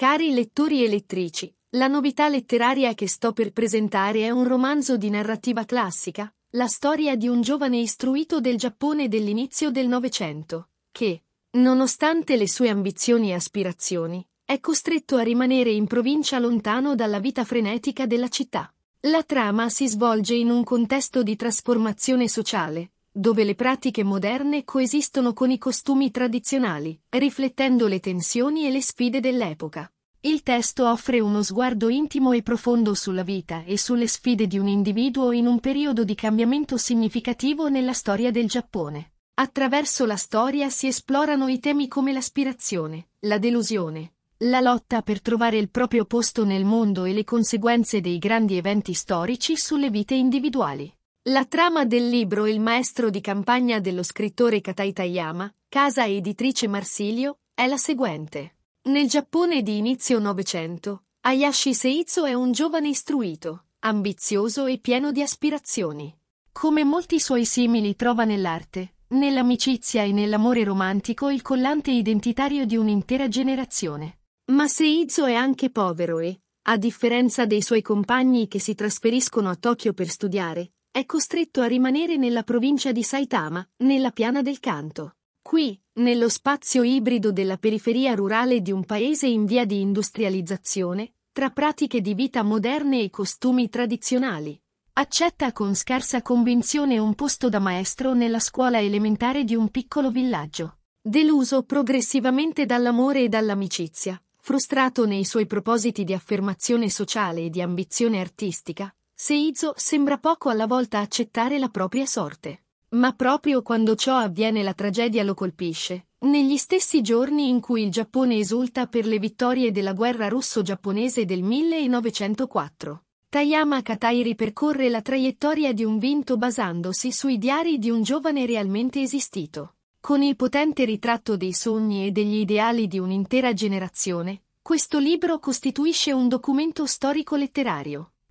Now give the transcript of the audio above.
Cari lettori e lettrici, la novità letteraria che sto per presentare è un romanzo di narrativa classica, la storia di un giovane istruito del Giappone dell'inizio del Novecento, che, nonostante le sue ambizioni e aspirazioni, è costretto a rimanere in provincia lontano dalla vita frenetica della città. La trama si svolge in un contesto di trasformazione sociale, dove le pratiche moderne coesistono con i costumi tradizionali, riflettendo le tensioni e le sfide dell'epoca. Il testo offre uno sguardo intimo e profondo sulla vita e sulle sfide di un individuo in un periodo di cambiamento significativo nella storia del Giappone. Attraverso la storia si esplorano i temi come l'aspirazione, la delusione, la lotta per trovare il proprio posto nel mondo e le conseguenze dei grandi eventi storici sulle vite individuali. La trama del libro Il maestro di campagna dello scrittore Katai Tayama, casa editrice Marsilio, è la seguente. Nel Giappone di inizio Novecento, Hayashi Seizo è un giovane istruito, ambizioso e pieno di aspirazioni. Come molti suoi simili trova nell'arte, nell'amicizia e nell'amore romantico il collante identitario di un'intera generazione. Ma Seizo è anche povero e, a differenza dei suoi compagni che si trasferiscono a Tokyo per studiare, è costretto a rimanere nella provincia di Saitama, nella piana del Canto. Qui, nello spazio ibrido della periferia rurale di un paese in via di industrializzazione, tra pratiche di vita moderne e costumi tradizionali. Accetta con scarsa convinzione un posto da maestro nella scuola elementare di un piccolo villaggio. Deluso progressivamente dall'amore e dall'amicizia, frustrato nei suoi propositi di affermazione sociale e di ambizione artistica, Seizo sembra poco alla volta accettare la propria sorte. Ma proprio quando ciò avviene la tragedia lo colpisce. Negli stessi giorni in cui il Giappone esulta per le vittorie della guerra russo-giapponese del 1904, Tayama Katai ripercorre la traiettoria di un vinto basandosi sui diari di un giovane realmente esistito. Con il potente ritratto dei sogni e degli ideali di un'intera generazione, questo libro costituisce un documento storico-letterario